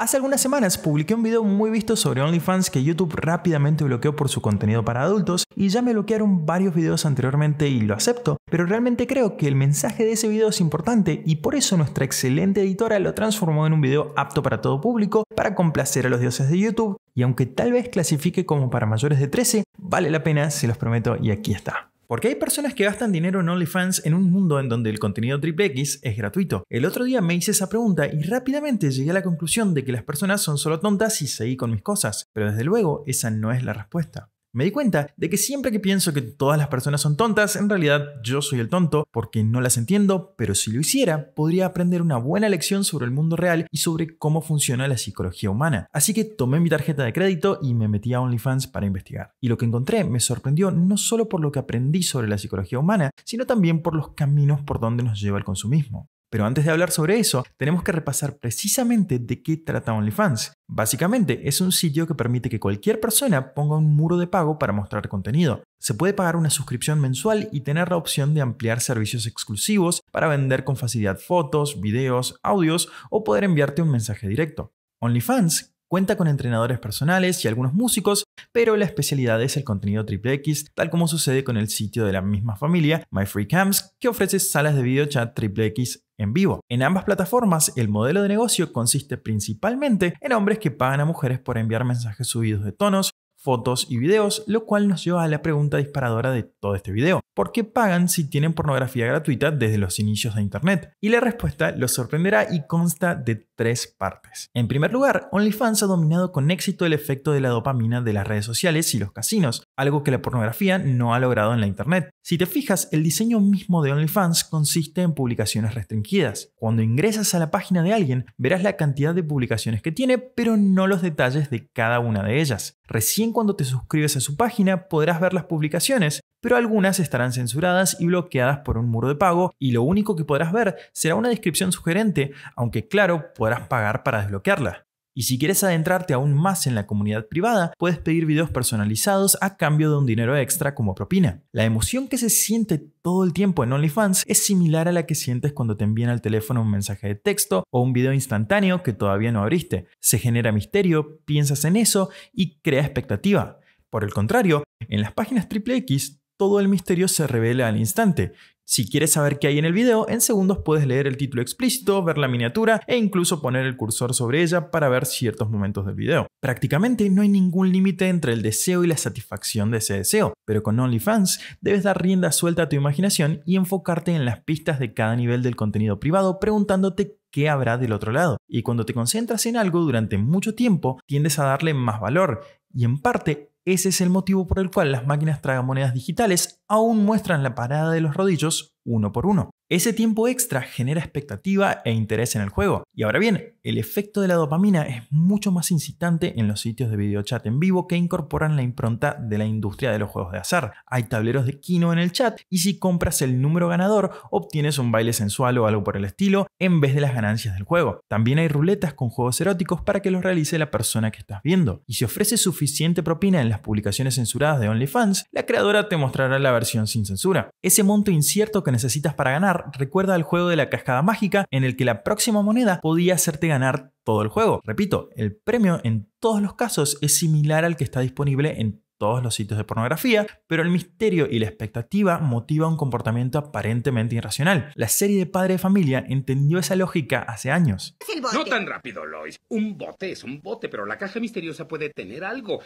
Hace algunas semanas publiqué un video muy visto sobre OnlyFans que YouTube rápidamente bloqueó por su contenido para adultos y ya me bloquearon varios videos anteriormente y lo acepto, pero realmente creo que el mensaje de ese video es importante y por eso nuestra excelente editora lo transformó en un video apto para todo público para complacer a los dioses de YouTube y aunque tal vez clasifique como para mayores de 13, vale la pena, se los prometo y aquí está. Porque hay personas que gastan dinero en OnlyFans en un mundo en donde el contenido triple X es gratuito. El otro día me hice esa pregunta y rápidamente llegué a la conclusión de que las personas son solo tontas y seguí con mis cosas, pero desde luego esa no es la respuesta. Me di cuenta de que siempre que pienso que todas las personas son tontas, en realidad yo soy el tonto porque no las entiendo, pero si lo hiciera, podría aprender una buena lección sobre el mundo real y sobre cómo funciona la psicología humana. Así que tomé mi tarjeta de crédito y me metí a OnlyFans para investigar. Y lo que encontré me sorprendió no solo por lo que aprendí sobre la psicología humana, sino también por los caminos por donde nos lleva el consumismo. Pero antes de hablar sobre eso, tenemos que repasar precisamente de qué trata OnlyFans. Básicamente, es un sitio que permite que cualquier persona ponga un muro de pago para mostrar contenido. Se puede pagar una suscripción mensual y tener la opción de ampliar servicios exclusivos para vender con facilidad fotos, videos, audios o poder enviarte un mensaje directo. OnlyFans Cuenta con entrenadores personales y algunos músicos, pero la especialidad es el contenido triple X, tal como sucede con el sitio de la misma familia, MyFreeCams, que ofrece salas de videochat triple X en vivo. En ambas plataformas, el modelo de negocio consiste principalmente en hombres que pagan a mujeres por enviar mensajes subidos de tonos, fotos y videos, lo cual nos lleva a la pregunta disparadora de todo este video. ¿Por qué pagan si tienen pornografía gratuita desde los inicios de Internet? Y la respuesta los sorprenderá y consta de tres partes. En primer lugar, OnlyFans ha dominado con éxito el efecto de la dopamina de las redes sociales y los casinos, algo que la pornografía no ha logrado en la Internet. Si te fijas, el diseño mismo de OnlyFans consiste en publicaciones restringidas. Cuando ingresas a la página de alguien, verás la cantidad de publicaciones que tiene, pero no los detalles de cada una de ellas. Recién cuando te suscribes a su página podrás ver las publicaciones, pero algunas estarán censuradas y bloqueadas por un muro de pago y lo único que podrás ver será una descripción sugerente, aunque claro, podrás pagar para desbloquearla. Y si quieres adentrarte aún más en la comunidad privada, puedes pedir videos personalizados a cambio de un dinero extra como propina. La emoción que se siente todo el tiempo en OnlyFans es similar a la que sientes cuando te envían al teléfono un mensaje de texto o un video instantáneo que todavía no abriste. Se genera misterio, piensas en eso y crea expectativa. Por el contrario, en las páginas XXX todo el misterio se revela al instante. Si quieres saber qué hay en el video, en segundos puedes leer el título explícito, ver la miniatura e incluso poner el cursor sobre ella para ver ciertos momentos del video. Prácticamente no hay ningún límite entre el deseo y la satisfacción de ese deseo, pero con OnlyFans debes dar rienda suelta a tu imaginación y enfocarte en las pistas de cada nivel del contenido privado preguntándote qué habrá del otro lado. Y cuando te concentras en algo durante mucho tiempo, tiendes a darle más valor y en parte ese es el motivo por el cual las máquinas tragamonedas digitales aún muestran la parada de los rodillos uno por uno. Ese tiempo extra genera expectativa e interés en el juego. Y ahora bien, el efecto de la dopamina es mucho más incitante en los sitios de videochat en vivo que incorporan la impronta de la industria de los juegos de azar. Hay tableros de kino en el chat y si compras el número ganador obtienes un baile sensual o algo por el estilo en vez de las ganancias del juego. También hay ruletas con juegos eróticos para que los realice la persona que estás viendo. Y si ofreces suficiente propina en las publicaciones censuradas de OnlyFans, la creadora te mostrará la versión sin censura. Ese monto incierto que necesitas para ganar Recuerda el juego de la cascada mágica en el que la próxima moneda podía hacerte ganar todo el juego. Repito, el premio en todos los casos es similar al que está disponible en todos los sitios de pornografía, pero el misterio y la expectativa motiva un comportamiento aparentemente irracional. La serie de Padre de Familia entendió esa lógica hace años. No tan rápido, Lois. Un bote es un bote, pero la caja misteriosa puede tener algo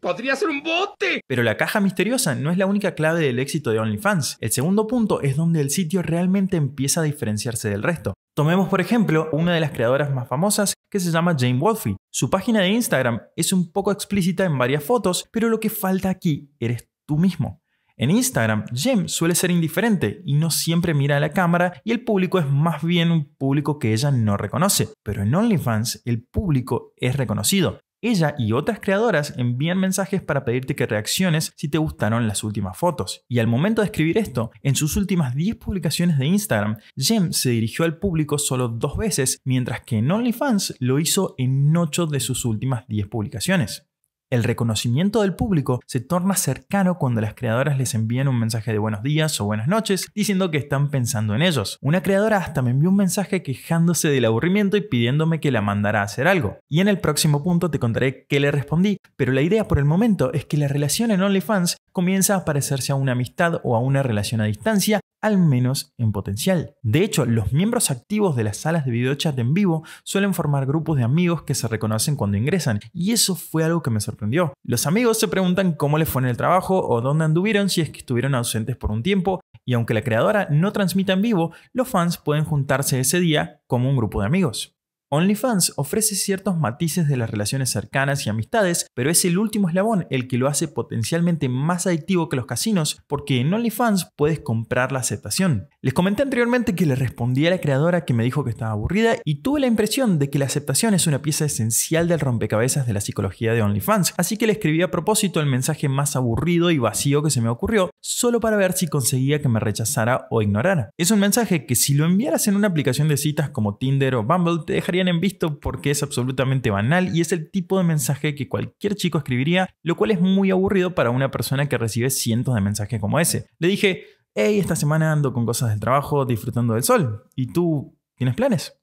podría ser un bote. Pero la caja misteriosa no es la única clave del éxito de OnlyFans. El segundo punto es donde el sitio realmente empieza a diferenciarse del resto. Tomemos por ejemplo una de las creadoras más famosas que se llama Jane Wolfie. Su página de Instagram es un poco explícita en varias fotos, pero lo que falta aquí eres tú mismo. En Instagram, Jane suele ser indiferente y no siempre mira a la cámara y el público es más bien un público que ella no reconoce. Pero en OnlyFans el público es reconocido. Ella y otras creadoras envían mensajes para pedirte que reacciones si te gustaron las últimas fotos. Y al momento de escribir esto, en sus últimas 10 publicaciones de Instagram, Jem se dirigió al público solo dos veces, mientras que en OnlyFans lo hizo en 8 de sus últimas 10 publicaciones. El reconocimiento del público se torna cercano cuando las creadoras les envían un mensaje de buenos días o buenas noches diciendo que están pensando en ellos. Una creadora hasta me envió un mensaje quejándose del aburrimiento y pidiéndome que la mandara a hacer algo. Y en el próximo punto te contaré qué le respondí, pero la idea por el momento es que la relación en OnlyFans comienza a parecerse a una amistad o a una relación a distancia al menos en potencial. De hecho, los miembros activos de las salas de videochat en vivo suelen formar grupos de amigos que se reconocen cuando ingresan, y eso fue algo que me sorprendió. Los amigos se preguntan cómo les fue en el trabajo o dónde anduvieron si es que estuvieron ausentes por un tiempo, y aunque la creadora no transmita en vivo, los fans pueden juntarse ese día como un grupo de amigos. OnlyFans ofrece ciertos matices de las relaciones cercanas y amistades, pero es el último eslabón el que lo hace potencialmente más adictivo que los casinos, porque en OnlyFans puedes comprar la aceptación. Les comenté anteriormente que le respondí a la creadora que me dijo que estaba aburrida y tuve la impresión de que la aceptación es una pieza esencial del rompecabezas de la psicología de OnlyFans, así que le escribí a propósito el mensaje más aburrido y vacío que se me ocurrió, solo para ver si conseguía que me rechazara o ignorara. Es un mensaje que si lo enviaras en una aplicación de citas como Tinder o Bumble te dejaría en visto porque es absolutamente banal y es el tipo de mensaje que cualquier chico escribiría, lo cual es muy aburrido para una persona que recibe cientos de mensajes como ese. Le dije, hey, esta semana ando con cosas del trabajo, disfrutando del sol, ¿y tú tienes planes?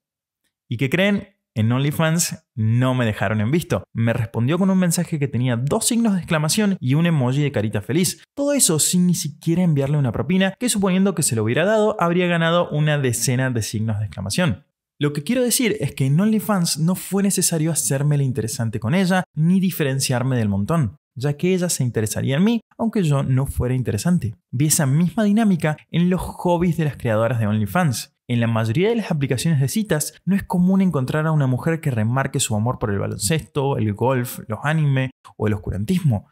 ¿Y qué creen? En OnlyFans no me dejaron en visto. Me respondió con un mensaje que tenía dos signos de exclamación y un emoji de carita feliz. Todo eso sin ni siquiera enviarle una propina, que suponiendo que se lo hubiera dado, habría ganado una decena de signos de exclamación. Lo que quiero decir es que en OnlyFans no fue necesario hacerme la interesante con ella ni diferenciarme del montón, ya que ella se interesaría en mí aunque yo no fuera interesante. Vi esa misma dinámica en los hobbies de las creadoras de OnlyFans. En la mayoría de las aplicaciones de citas no es común encontrar a una mujer que remarque su amor por el baloncesto, el golf, los anime o el oscurantismo.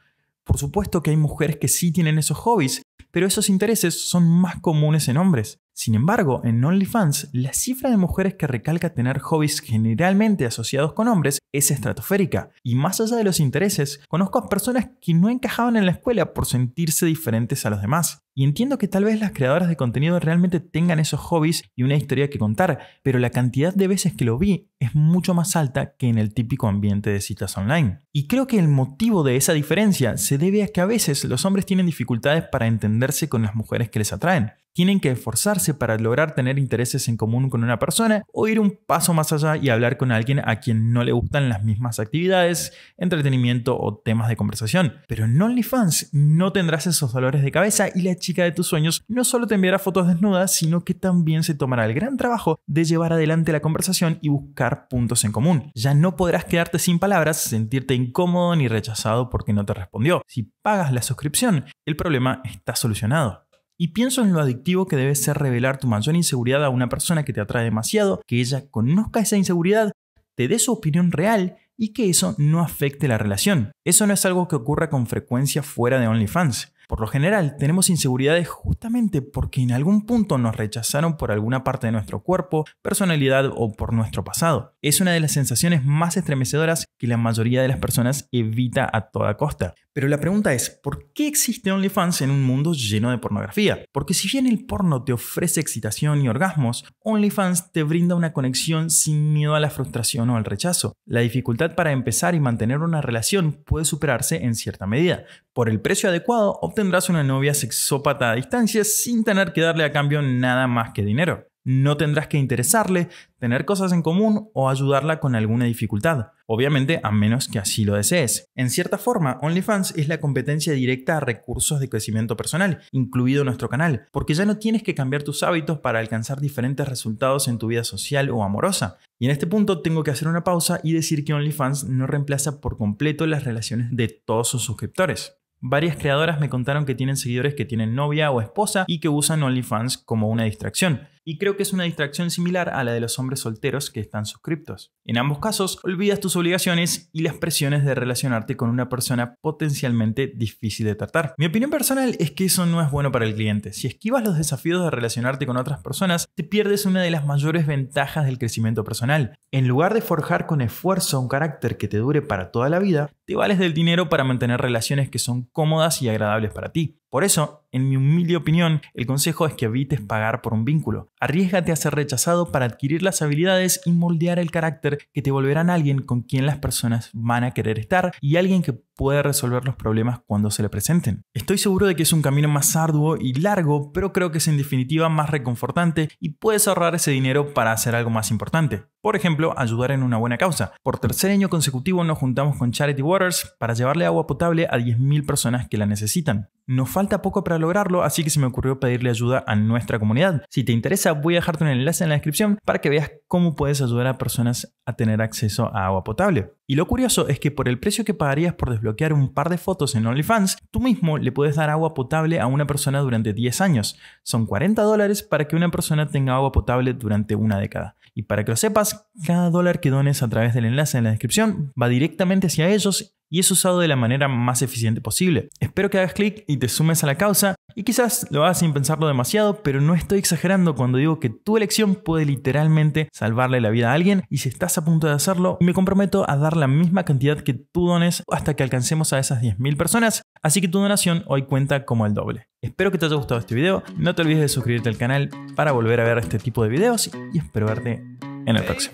Por supuesto que hay mujeres que sí tienen esos hobbies, pero esos intereses son más comunes en hombres. Sin embargo, en OnlyFans, la cifra de mujeres que recalca tener hobbies generalmente asociados con hombres es estratosférica, y más allá de los intereses, conozco a personas que no encajaban en la escuela por sentirse diferentes a los demás. Y entiendo que tal vez las creadoras de contenido realmente tengan esos hobbies y una historia que contar, pero la cantidad de veces que lo vi es mucho más alta que en el típico ambiente de citas online. Y creo que el motivo de esa diferencia se debe a que a veces los hombres tienen dificultades para entenderse con las mujeres que les atraen. Tienen que esforzarse para lograr tener intereses en común con una persona o ir un paso más allá y hablar con alguien a quien no le gustan las mismas actividades, entretenimiento o temas de conversación. Pero en OnlyFans no tendrás esos dolores de cabeza y la chica de tus sueños no solo te enviará fotos desnudas, sino que también se tomará el gran trabajo de llevar adelante la conversación y buscar puntos en común. Ya no podrás quedarte sin palabras, sentirte incómodo ni rechazado porque no te respondió. Si pagas la suscripción, el problema está solucionado. Y pienso en lo adictivo que debe ser revelar tu mayor inseguridad a una persona que te atrae demasiado, que ella conozca esa inseguridad, te dé su opinión real y que eso no afecte la relación. Eso no es algo que ocurra con frecuencia fuera de OnlyFans. Por lo general, tenemos inseguridades justamente porque en algún punto nos rechazaron por alguna parte de nuestro cuerpo, personalidad o por nuestro pasado. Es una de las sensaciones más estremecedoras que la mayoría de las personas evita a toda costa. Pero la pregunta es, ¿por qué existe OnlyFans en un mundo lleno de pornografía? Porque si bien el porno te ofrece excitación y orgasmos, OnlyFans te brinda una conexión sin miedo a la frustración o al rechazo. La dificultad para empezar y mantener una relación puede superarse en cierta medida. Por el precio adecuado obtendrás una novia sexópata a distancia sin tener que darle a cambio nada más que dinero no tendrás que interesarle, tener cosas en común o ayudarla con alguna dificultad, obviamente a menos que así lo desees. En cierta forma, OnlyFans es la competencia directa a recursos de crecimiento personal, incluido nuestro canal, porque ya no tienes que cambiar tus hábitos para alcanzar diferentes resultados en tu vida social o amorosa. Y en este punto tengo que hacer una pausa y decir que OnlyFans no reemplaza por completo las relaciones de todos sus suscriptores. Varias creadoras me contaron que tienen seguidores que tienen novia o esposa y que usan OnlyFans como una distracción y creo que es una distracción similar a la de los hombres solteros que están suscriptos. En ambos casos, olvidas tus obligaciones y las presiones de relacionarte con una persona potencialmente difícil de tratar. Mi opinión personal es que eso no es bueno para el cliente. Si esquivas los desafíos de relacionarte con otras personas, te pierdes una de las mayores ventajas del crecimiento personal. En lugar de forjar con esfuerzo un carácter que te dure para toda la vida, te vales del dinero para mantener relaciones que son cómodas y agradables para ti. Por eso, en mi humilde opinión, el consejo es que evites pagar por un vínculo. Arriesgate a ser rechazado para adquirir las habilidades y moldear el carácter que te volverán alguien con quien las personas van a querer estar y alguien que puede resolver los problemas cuando se le presenten. Estoy seguro de que es un camino más arduo y largo, pero creo que es en definitiva más reconfortante y puedes ahorrar ese dinero para hacer algo más importante. Por ejemplo, ayudar en una buena causa. Por tercer año consecutivo nos juntamos con Charity Waters para llevarle agua potable a 10.000 personas que la necesitan. Nos falta poco para lograrlo, así que se me ocurrió pedirle ayuda a nuestra comunidad. Si te interesa, voy a dejarte un enlace en la descripción para que veas cómo puedes ayudar a personas a tener acceso a agua potable. Y lo curioso es que por el precio que pagarías por desbloquear bloquear un par de fotos en OnlyFans, tú mismo le puedes dar agua potable a una persona durante 10 años. Son 40 dólares para que una persona tenga agua potable durante una década. Y para que lo sepas, cada dólar que dones a través del enlace en la descripción va directamente hacia ellos y es usado de la manera más eficiente posible. Espero que hagas clic y te sumes a la causa y quizás lo hagas sin pensarlo demasiado, pero no estoy exagerando cuando digo que tu elección puede literalmente salvarle la vida a alguien y si estás a punto de hacerlo, me comprometo a dar la misma cantidad que tú dones hasta que alcancemos a esas 10.000 personas, así que tu donación hoy cuenta como el doble. Espero que te haya gustado este video, no te olvides de suscribirte al canal para volver a ver este tipo de videos y espero verte en el próximo.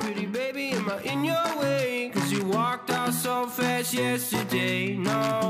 walked out so fast yesterday, no